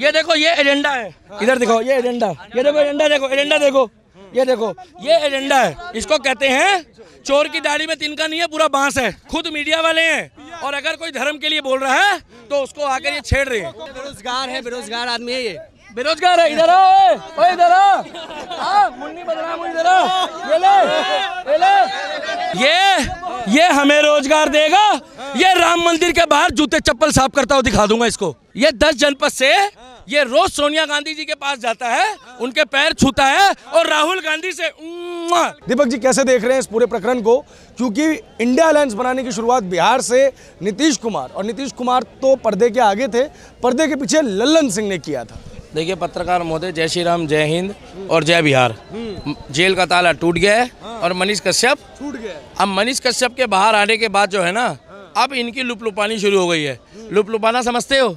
ये देखो ये एजेंडा है इधर देखो ये एजेंडा ये देखो एजेंडा देखो एजेंडा देखो ये देखो ये एजेंडा है इसको कहते हैं चोर की दाढ़ी में तिनका नहीं है पूरा बांस है खुद मीडिया वाले हैं और अगर कोई धर्म के लिए बोल रहा है तो उसको आकर ये छेड़ रहे हैं बेरोजगार है बेरोजगार आदमी है ये बेरोजगार है इधर आओ इधर आओ मुन्नी बदनाम इधर आओ ये ले ये ले ये ये हमें रोजगार देगा ये राम मंदिर के बाहर जूते चप्पल साफ करता हुआ दिखा दूंगा इसको ये दस जनपद से ये रोज सोनिया गांधी जी के पास जाता है उनके पैर छूता है और राहुल गांधी से दीपक जी कैसे देख रहे हैं इस पूरे प्रकरण को क्योंकि इंडिया अलायंस बनाने की शुरुआत बिहार से नीतीश कुमार और नीतीश कुमार तो पर्दे के आगे थे पर्दे के पीछे लल्लन सिंह ने किया था देखिए पत्रकार महोदय जय श्री राम जय हिंद और जय बिहार हम्म। जेल का ताला टूट गया है हाँ। और मनीष कश्यप टूट गया अब मनीष कश्यप के बाहर आने के बाद जो है ना हाँ। अब इनकी लुपानी शुरू हो गई है हम्म। लुपाना समझते हो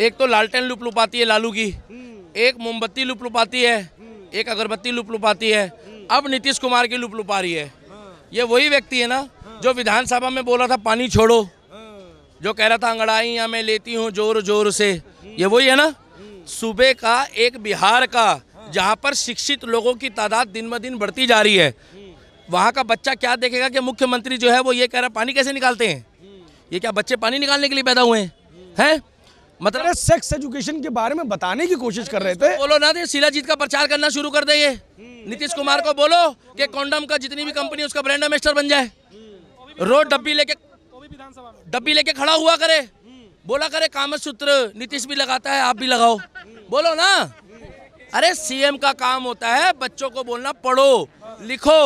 एक तो लालटेन लुप लुप आती है लालू की हम्म। एक मोमबत्ती लुप लुप आती है हम्म। एक अगरबत्ती लुप लुप आती है हम्म। अब नीतीश कुमार की लुप लुप आ रही है हाँ। ये वही व्यक्ति है ना हाँ। जो विधानसभा में बोला था पानी छोड़ो हाँ। जो कह रहा था अंगड़ाई या मैं लेती हूँ जोर जोर से ये वही है ना सूबे का एक बिहार का जहाँ पर शिक्षित लोगों की तादाद दिन ब दिन बढ़ती जा रही है वहाँ का बच्चा क्या देखेगा कि मुख्यमंत्री जो है वो ये कह रहा पानी कैसे निकालते हैं ये क्या बच्चे पानी निकालने के लिए पैदा हुए हैं हैं मतलब सेक्स एजुकेशन के बारे में बताने की कोशिश कर रहे थे बोलो ना शिलाजीत का प्रचार करना शुरू कर देंगे हम्म। नीतीश कुमार को बोलो कि कॉन्डम का जितनी भी कंपनी उसका ब्रांड एम्बेस्टर बन जाए हम्म। रोड डब्बी लेके तो डब्बी लेके खड़ा हुआ करे हम्म। बोला करे काम सूत्र नीतीश भी लगाता है आप भी लगाओ बोलो ना अरे सीएम का काम होता है बच्चों को बोलना पढ़ो हाँ। लिखो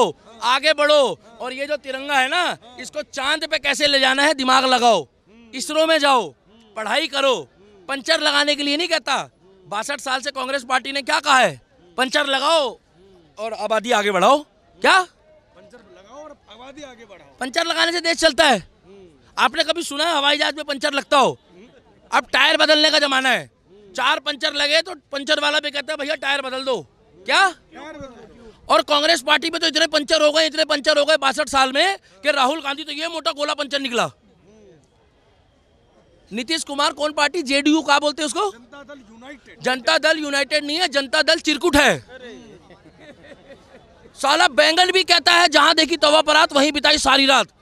आगे बढ़ो और ये जो तिरंगा है ना हाँ। इसको चांद पे कैसे ले जाना है दिमाग लगाओ इसरो में जाओ पढ़ाई करो पंचर लगाने के लिए नहीं कहता बासठ साल से कांग्रेस पार्टी ने क्या कहा है पंचर लगाओ और आबादी आगे बढ़ाओ क्या पंचर लगाओ और आबादी आगे बढ़ाओ पंचर लगाने से देश चलता है आपने कभी सुना है हवाई जहाज में पंचर लगता हो अब टायर बदलने का जमाना है चार पंचर लगे तो पंचर वाला भी कहता है भैया टायर बदल दो क्या और कांग्रेस पार्टी में तो इतने पंचर हो गए इतने पंचर हो गए बासठ साल में कि राहुल गांधी तो ये मोटा गोला पंचर निकला नीतीश कुमार कौन पार्टी जेडीयू का बोलते हैं उसको जनता दल यूनाइटेड जनता दल यूनाइटेड नहीं है जनता दल चिरकुट है साला बैंगन भी कहता है जहाँ देखी तवा परात वहीं बिताई सारी रात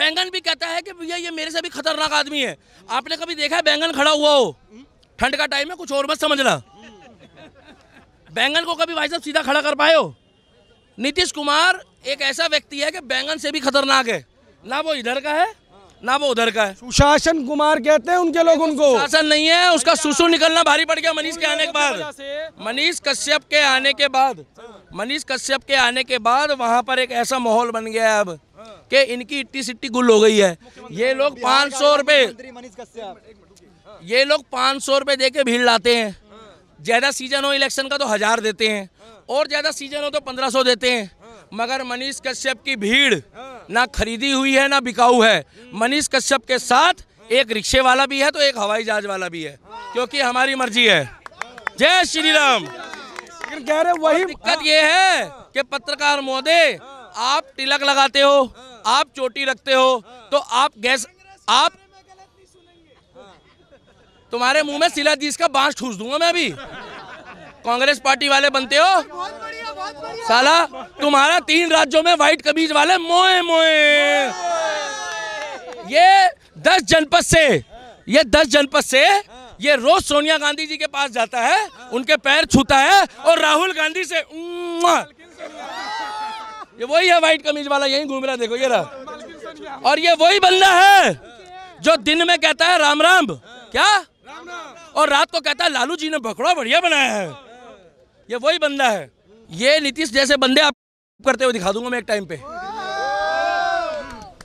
बैंगन भी कहता है कि भैया ये मेरे से भी खतरनाक आदमी है आपने कभी देखा है बैंगन खड़ा हुआ हो ठंड का टाइम है कुछ और मत समझना बैंगन को कभी भाई साहब सीधा खड़ा कर पाए हो नीतीश कुमार एक ऐसा व्यक्ति है कि बैंगन से भी खतरनाक है ना वो इधर का है ना वो उधर का है सुशासन कुमार कहते हैं उनके लोग उनको सुशासन नहीं है उसका सुसु निकलना भारी पड़ गया मनीष के आने के बाद मनीष कश्यप के आने के बाद मनीष कश्यप के आने के बाद वहाँ पर एक ऐसा माहौल बन गया है अब कि इनकी इट्टी सिट्टी गुल हो गई है ये लोग पाँच सौ रुपये ये लोग पाँच सौ रुपये दे के भीड़ लाते हैं ज़्यादा सीजन हो इलेक्शन का तो हज़ार देते हैं और ज़्यादा सीजन हो तो पंद्रह सौ देते हैं मगर मनीष कश्यप की भीड़ ना खरीदी हुई है ना बिकाऊ है मनीष कश्यप के साथ एक रिक्शे वाला भी है तो एक हवाई जहाज वाला भी है क्योंकि हमारी मर्जी है जय श्री राम कह रहे वही दिक्कत ये है कि पत्रकार महोदय आप तिलक लगाते हो आप चोटी रखते हो तो आप गैस आप तुम्हारे मुंह में सिला दीज का बांस ठूस दूंगा मैं अभी कांग्रेस पार्टी वाले बनते हो साला तुम्हारा तीन राज्यों में व्हाइट कमीज वाले मोए मोए ये दस जनपद से ये दस जनपद से ये रोज सोनिया गांधी जी के पास जाता है उनके पैर छूता है और राहुल गांधी से ये वही है व्हाइट कमीज वाला यही घूम रहा देखो ये रहा और ये वही बंदा है जो दिन में कहता है राम राम क्या और रात को कहता है लालू जी ने भकड़ा बढ़िया बनाया है ये वही बंदा है ये नीतीश जैसे बंदे आप करते हुए दिखा दूंगा मैं एक टाइम पे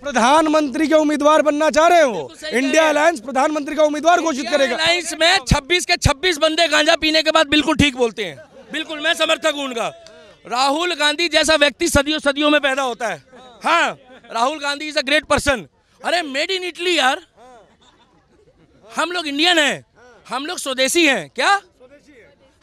प्रधानमंत्री के उम्मीदवार बनना चाह रहे हैं वो इंडिया अलायंस प्रधानमंत्री का उम्मीदवार घोषित करेगा अलायंस में 26 के 26 बंदे गांजा पीने के बाद बिल्कुल ठीक बोलते हैं बिल्कुल मैं समर्थक हूँ उनका राहुल गांधी जैसा व्यक्ति सदियों सदियों में पैदा होता है हाँ Rahul Gandhi is a great person अरे मेड इन इटली यार हम लोग इंडियन हैं हम लोग स्वदेशी हैं क्या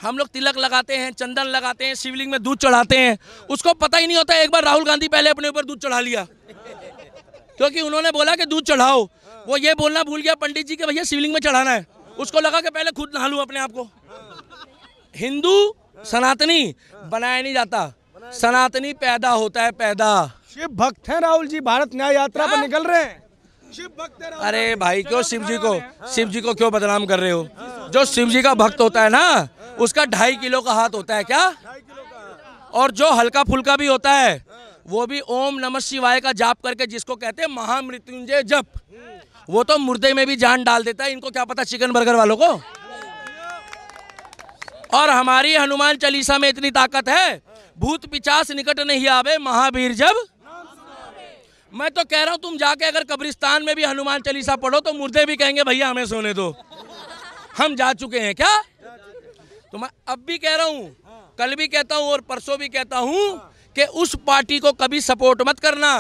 हम लोग तिलक लगाते हैं चंदन लगाते हैं शिवलिंग में दूध चढ़ाते हैं उसको पता ही नहीं होता एक बार राहुल गांधी पहले अपने ऊपर दूध चढ़ा लिया क्योंकि उन्होंने बोला कि दूध चढ़ाओ वो ये बोलना भूल गया पंडित जी के भैया शिवलिंग में चढ़ाना है उसको लगा कि पहले खुद नहा लूँ अपने आप को हिंदू सनातनी बनाया नहीं जाता सनातनी पैदा होता है पैदा शिव भक्त हैं राहुल जी भारत न्याय यात्रा पर निकल रहे हैं अरे भाई क्यों शिव जी को हाँ। शिव जी को क्यों बदनाम कर रहे हो जो शिव जी का भक्त होता है ना उसका ढाई किलो का हाथ होता है क्या और जो हल्का फुल्का भी होता है वो भी ओम नमः शिवाय का जाप करके जिसको कहते हैं महामृत्युंजय जप वो तो मुर्दे में भी जान डाल देता है इनको क्या पता चिकन बर्गर वालों को और हमारी हनुमान चालीसा में इतनी ताकत है भूत पिचास निकट नहीं आवे महावीर जब मैं तो कह रहा हूँ तुम जाके अगर कब्रिस्तान में भी हनुमान चालीसा पढ़ो तो मुर्दे भी कहेंगे भैया हमें सोने दो हम जा चुके हैं क्या तो मैं अब भी कह रहा हूँ कल भी कहता हूँ और परसों भी कहता हूँ कि उस पार्टी को कभी सपोर्ट मत करना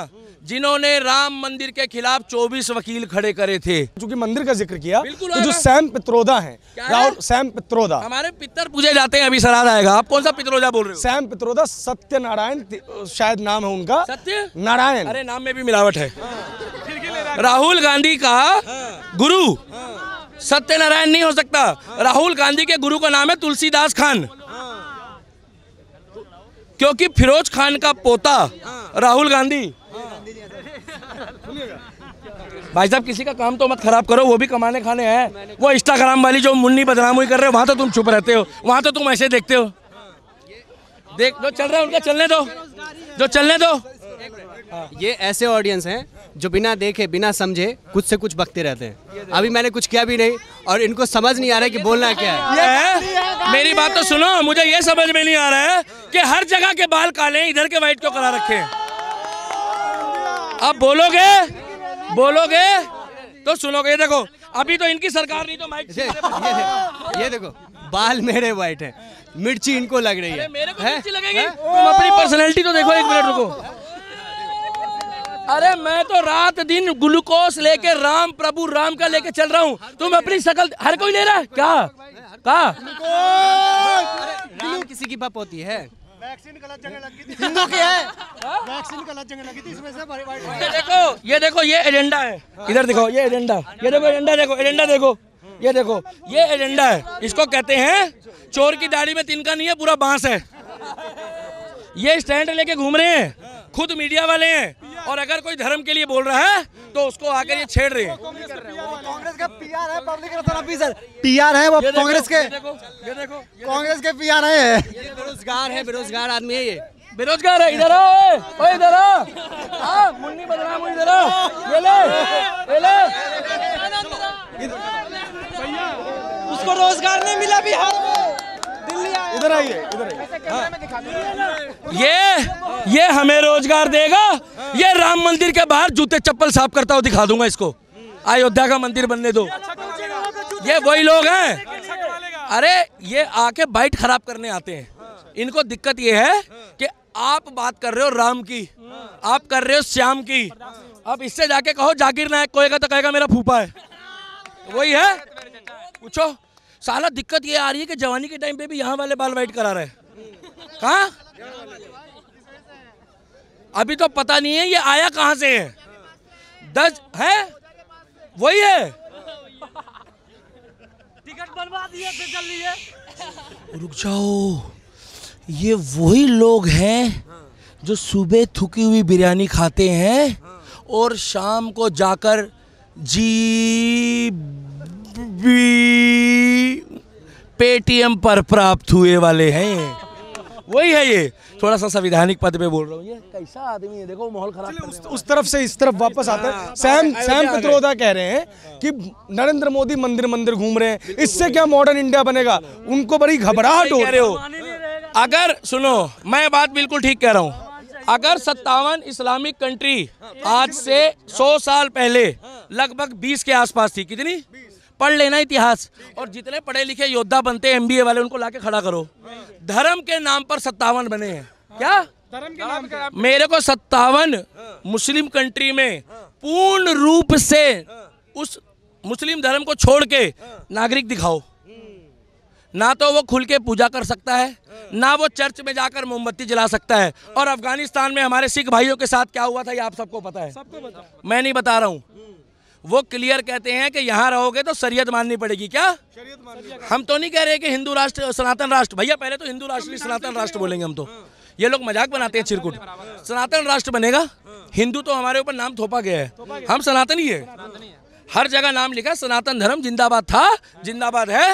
जिन्होंने राम मंदिर के खिलाफ 24 वकील खड़े करे थे क्योंकि मंदिर का जिक्र किया तो जो सैम पित्रोदा है राहुल सैम पित्रोदा हमारे पितर पूजे जाते हैं अभी सराद आएगा आप कौन सा पित्रोदा बोल रहे हो सैम पित्रोदा सत्य नारायण शायद नाम है उनका सत्य नारायण अरे नाम में भी मिलावट है हाँ। राहुल गांधी का हाँ। गुरु हाँ। सत्यनारायण नहीं हो सकता राहुल गांधी के गुरु का नाम है तुलसीदास खान क्योंकि फिरोज खान का पोता राहुल गांधी भाई साहब किसी का काम तो मत खराब करो वो भी कमाने खाने हैं वो इंस्टाग्राम वाली जो मुन्नी बदनाम हुई कर रहे हो वहाँ तो तुम चुप रहते हो वहाँ तो तुम ऐसे देखते हो देख जो चल रहे हैं उनका चलने दो जो चलने दो हाँ। ये ऐसे ऑडियंस हैं जो बिना देखे बिना समझे कुछ से कुछ बकते रहते हैं अभी मैंने कुछ किया भी नहीं और इनको समझ नहीं आ रहा है कि बोलना क्या है मेरी बात तो सुनो मुझे ये समझ में नहीं आ रहा है कि हर जगह के बाल काले इधर के वाइट को करा रखे हैं आप बोलोगे बोलोगे तो सुनोगे देखो अभी तो इनकी सरकार नहीं तो माइक ये, ये, ये देखो बाल मेरे व्हाइट है मिर्ची इनको लग रही है मेरे को है? मिर्ची लगेगी तुम अपनी पर्सनैलिटी तो देखो एक मिनट रुको अरे मैं तो रात दिन ग्लूकोस लेके राम प्रभु राम का लेके चल रहा हूँ तुम अपनी शकल हर कोई ले रहा है क्या कहा किसी की पप होती है हिंदू की है वैक्सीन गलत जगह लगी हाँ? थी इसमें से ये देखो ये देखो ये एजेंडा है इधर देखो ये एजेंडा ये देखो एजेंडा देखो एजेंडा देखो ये देखो ये एजेंडा है इसको कहते हैं चोर की दाढ़ी में तिनका नहीं है पूरा बांस है ये स्टैंड लेके घूम रहे हैं खुद मीडिया वाले हैं और अगर कोई धर्म के लिए बोल रहा है तो उसको आकर ये छेड़ रहे हैं कांग्रेस का पीआर है पब्लिक ऑफिसर पीआर है वो कांग्रेस के कांग्रेस के पी आर है तो बेरोजगार है बेरोजगार आदमी है ये बेरोजगार है इधर आओ इधर आओ मुन्नी बदनाम इधर आओ ये ले ये ले भैया उसको रोजगार नहीं मिला बिहार में दिल्ली आया इधर आइए इधर आइए ये ये हमें रोजगार देगा ये राम मंदिर के बाहर जूते चप्पल साफ करता हो दिखा दूंगा इसको अयोध्या का मंदिर बनने दो ये वही लोग हैं अरे ये आके बाइट खराब करने आते हैं इनको दिक्कत ये है कि आप बात कर रहे हो राम की आप कर रहे हो श्याम की अब इससे जाके कहो जागीर नायक कोएगा तो कहेगा मेरा फूफा है वही है पूछो साला दिक्कत ये आ रही है कि जवानी के टाइम पे भी यहाँ वाले बाल वाइट करा रहे हैं अभी तो पता नहीं है ये आया कहाँ से है दस है वही है टिकट बनवा दिए फिर रुक जाओ ये वही लोग हैं जो सुबह थकी हुई बिरयानी खाते हैं और शाम को जाकर जी बी पेटीएम पर प्राप्त हुए वाले हैं वही है ये थोड़ा सा संविधानिक पद पे बोल रहा हूँ ये कैसा आदमी है देखो माहौल खराब उस, उस तरफ से इस तरफ वापस आते हैं हाँ, सैम हाँ, सैम पित्रोदा कह रहे हैं हाँ। कि नरेंद्र मोदी मंदिर मंदिर घूम रहे हैं इससे क्या मॉडर्न इंडिया बनेगा उनको बड़ी घबराहट हो रहे हो अगर सुनो मैं बात बिल्कुल ठीक कह रहा हूँ अगर सत्तावन इस्लामिक कंट्री आज से 100 साल पहले लगभग 20 के आसपास थी कितनी पढ़ लेना इतिहास और जितने पढ़े लिखे योद्धा बनते हैं एमबीए वाले उनको लाके खड़ा करो धर्म के नाम पर सत्तावन बने हैं क्या धर्म के नाम पर मेरे को सत्तावन मुस्लिम कंट्री में पूर्ण रूप से उस मुस्लिम धर्म को छोड़ के नागरिक दिखाओ ना तो वो खुल के पूजा कर सकता है ना वो चर्च में जाकर मोमबत्ती जला सकता है और अफगानिस्तान में हमारे सिख भाइयों के साथ क्या हुआ था ये आप सबको पता है सबको पता मैं नहीं बता रहा हूँ वो क्लियर कहते हैं कि यहाँ रहोगे तो शरीयत माननी पड़ेगी क्या शरीयत माननी हम तो नहीं कह रहे कि हिंदू राष्ट्र सनातन राष्ट्र भैया पहले तो हिंदू राष्ट्र सनातन राष्ट्र बोलेंगे हम तो हाँ। ये लोग मजाक बनाते हैं चिरकुट सनातन राष्ट्र बनेगा हाँ। हिंदू तो हमारे ऊपर नाम थोपा गया है हम सनातन ही है हर जगह नाम लिखा सनातन धर्म जिंदाबाद था जिंदाबाद है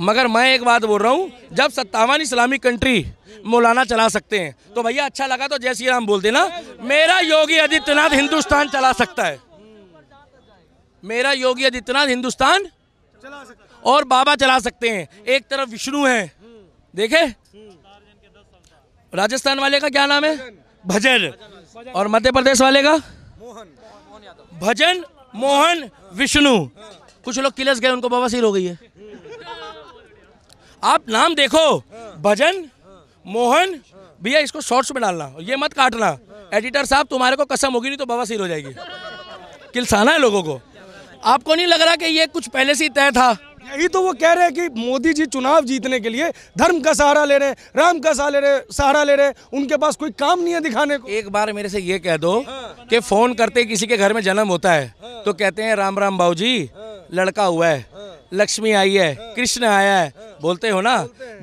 मगर मैं एक बात बोल रहा हूँ जब सत्तावन इस्लामिक कंट्री मौलाना चला सकते हैं तो भैया अच्छा लगा तो जय श्री राम बोल देना मेरा योगी आदित्यनाथ हिंदुस्तान चला सकता है मेरा योगी आदित्यनाथ हिंदुस्तान चला सकता और बाबा चला सकते हैं एक तरफ विष्णु हैं देखे राजस्थान वाले का क्या नाम है भजन और मध्य प्रदेश वाले का मोहन भजन मोहन विष्णु कुछ लोग किलस गए उनको सिर हो गई है आप नाम देखो भजन मोहन भैया इसको शॉर्ट्स में डालना ये मत काटना एडिटर साहब तुम्हारे को कसम होगी नहीं तो सिर हो जाएगी किलसाना है लोगों को आपको नहीं लग रहा कि ये कुछ पहले से ही तय था यही तो वो कह रहे हैं कि मोदी जी चुनाव जीतने के लिए धर्म का सहारा ले रहे हैं राम का सहारा ले रहे सहारा ले रहे हैं उनके पास कोई काम नहीं है दिखाने को एक बार मेरे से ये कह दो हाँ। कि फोन करते किसी के घर में जन्म होता है हाँ। तो कहते हैं राम राम बाबू जी हाँ। लड़का हुआ है हाँ। लक्ष्मी आई है हाँ। कृष्ण आया है हाँ। बोलते हो ना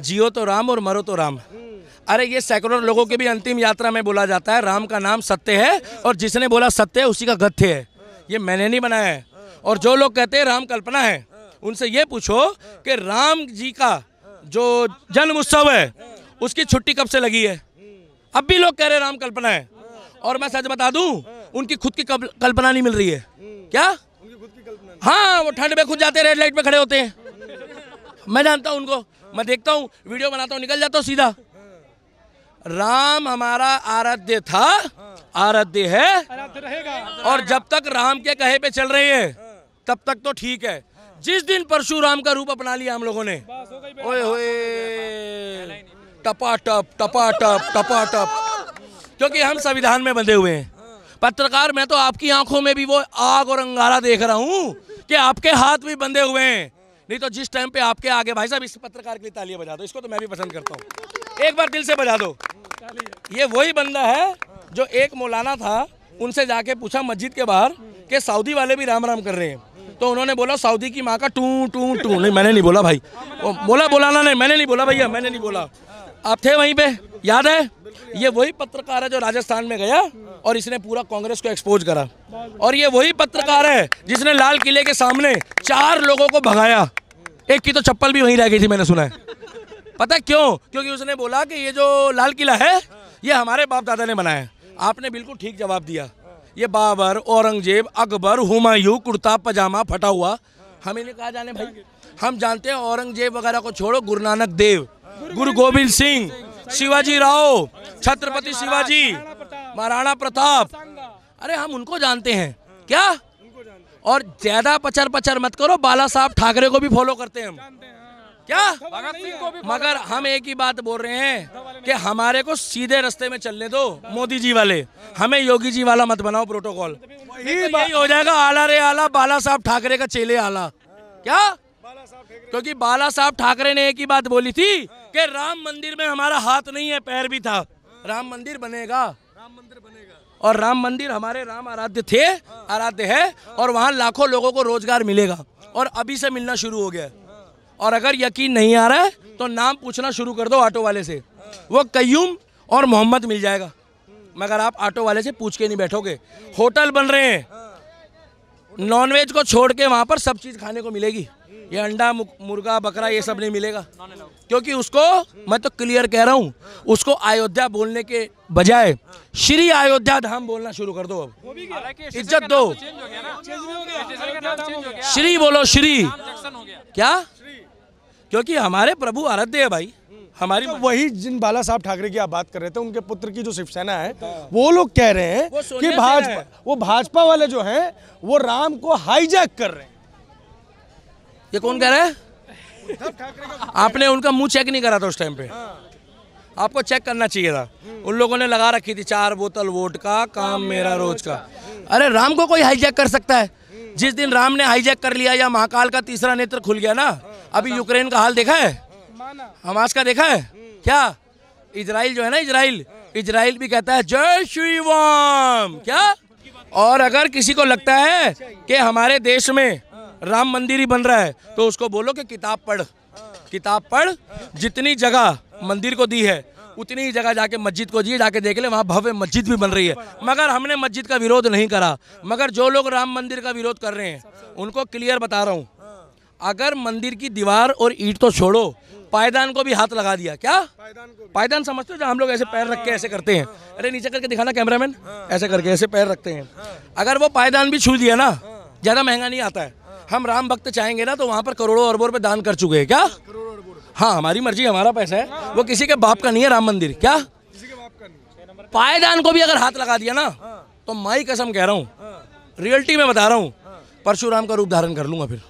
जियो तो राम और मरो तो राम हम्म। अरे ये सैकड़ों लोगों के भी अंतिम यात्रा में बोला जाता है राम का नाम सत्य है और जिसने बोला सत्य है उसी का गथ्य है ये मैंने नहीं बनाया है और जो लोग कहते हैं राम कल्पना है उनसे ये पूछो कि राम जी का जो जन्म उत्सव है उसकी छुट्टी कब से लगी है अब भी लोग कह रहे हैं राम कल्पना है और मैं सच बता दूं उनकी खुद की कल्पना नहीं मिल रही है क्या हाँ वो ठंड में खुद जाते रेड लाइट में खड़े होते हैं मैं जानता हूँ उनको मैं देखता हूँ वीडियो बनाता हूँ निकल जाता हूँ सीधा राम हमारा आराध्य था आराध्य है और जब तक राम के कहे पे चल रहे हैं तब तक तो ठीक है जिस दिन परशुराम का रूप अपना लिया हम लोगों ने ओए होए टपाटप टपाटप टपाटप क्योंकि हम संविधान में बंधे हुए हैं पत्रकार मैं तो आपकी आंखों में भी वो आग और अंगारा देख रहा हूँ कि आपके हाथ भी बंधे हुए हैं नहीं तो जिस टाइम पे आपके आगे भाई साहब इस पत्रकार के लिए तालियां बजा दो इसको तो मैं भी पसंद करता हूँ एक बार दिल से बजा दो ये वही बंदा है जो एक मौलाना था उनसे जाके पूछा मस्जिद के बाहर के सऊदी वाले भी राम राम कर रहे हैं तो उन्होंने बोला सऊदी की माँ का टू टू टू नहीं मैंने नहीं बोला भाई बोला बोलाना नहीं मैंने नहीं बोला भैया मैंने नहीं बोला आप थे वहीं पे याद है ये वही पत्रकार है जो राजस्थान में गया और इसने पूरा कांग्रेस को एक्सपोज करा और ये वही पत्रकार है जिसने लाल किले के सामने चार लोगों को भगाया एक की तो चप्पल भी वहीं रह गई थी मैंने सुना है पता क्यों क्योंकि उसने बोला कि ये जो लाल किला है ये हमारे बाप दादा ने बनाया आपने बिल्कुल ठीक जवाब दिया ये बाबर औरंगजेब अकबर हुमायूं कुर्ता पजामा फटा हुआ हमें नहीं कहा जाने भाई हम जानते हैं औरंगजेब वगैरह को छोड़ो गुरु नानक देव गुरु गोविंद सिंह शिवाजी राव छत्रपति शिवाजी महाराणा प्रताप अरे हम उनको जानते हैं क्या और ज्यादा पचर पचर मत करो बाला साहब ठाकरे को भी फॉलो करते हैं हम क्या मगर हम एक ही बात बोल रहे हैं कि हमारे को सीधे रास्ते में चलने दो मोदी जी वाले हमें योगी जी वाला मत बनाओ प्रोटोकॉल तो हो जाएगा आला रे आला बाला साहब ठाकरे का चेले आला क्या क्योंकि बाला साहब ठाकरे ने एक ही बात बोली थी कि राम मंदिर में हमारा हाथ नहीं है पैर भी था राम मंदिर बनेगा राम मंदिर बनेगा और राम मंदिर हमारे राम आराध्य थे आराध्य है और वहाँ लाखों लोगों को रोजगार मिलेगा और अभी से मिलना शुरू हो गया और अगर यकीन नहीं आ रहा है तो नाम पूछना शुरू कर दो ऑटो वाले से वो कयूम और मोहम्मद मिल जाएगा मगर आप ऑटो वाले से पूछ के नहीं बैठोगे होटल बन रहे हैं नॉनवेज को छोड़ के वहाँ पर सब चीज़ खाने को मिलेगी ये अंडा मुर्गा बकरा ये सब नहीं मिलेगा क्योंकि उसको मैं तो क्लियर कह रहा हूँ उसको अयोध्या बोलने के बजाय श्री अयोध्या धाम बोलना शुरू कर दो अब इज्जत दो तो श्री बोलो श्री क्या क्योंकि हमारे प्रभु आराध्य है भाई हमारी तो वही जिन बाला साहब ठाकरे की आप बात कर रहे थे उनके पुत्र की जो शिवसेना है हाँ। वो लोग कह रहे हैं कि भाजपा वो भाजपा वाले जो हैं वो राम को हाईजैक कर रहे हैं ये कौन कह रहा है आपने उनका मुंह चेक नहीं करा था उस टाइम पे हाँ। आपको चेक करना चाहिए था उन लोगों ने लगा रखी थी चार बोतल वोट का काम मेरा रोज का अरे राम को कोई हाईजैक कर सकता है हाँ। जिस दिन राम ने हाईजैक कर लिया या महाकाल का तीसरा नेत्र खुल गया ना अभी यूक्रेन का हाल देखा है हमास का देखा है हम्म। क्या इसराइल जो है ना इसराइल इसराइल भी कहता है जय श्री राम क्या और अगर किसी को लगता है कि हमारे देश में राम मंदिर ही बन रहा है तो उसको बोलो कि किताब पढ़ किताब पढ़ जितनी जगह मंदिर को दी है उतनी ही जगह जाके मस्जिद को दिए जाके देख ले वहाँ भव्य मस्जिद भी बन रही है मगर हमने मस्जिद का विरोध नहीं करा मगर जो लोग राम मंदिर का विरोध कर रहे हैं उनको क्लियर बता रहा हूँ अगर मंदिर की दीवार और ईट तो छोड़ो पायदान को भी हाथ लगा दिया क्या पायदान समझते हो जहाँ हम लोग ऐसे पैर रख के ऐसे करते हैं हाँ, हाँ, हाँ। अरे नीचे करके दिखाना कैमरामैन ऐसे करके ऐसे पैर रखते हैं अगर वो पायदान भी छू दिया ना ज़्यादा महंगा नहीं आता है हम राम भक्त चाहेंगे ना तो वहाँ पर करोड़ों अरबों रुपए दान कर चुके हैं क्या हाँ हमारी मर्जी हमारा पैसा है वो किसी के बाप का नहीं है राम मंदिर क्या पायदान को भी अगर हाथ लगा दिया ना तो माई कसम कह रहा हूँ रियलिटी में बता रहा हूँ परशुराम का रूप धारण कर लूंगा फिर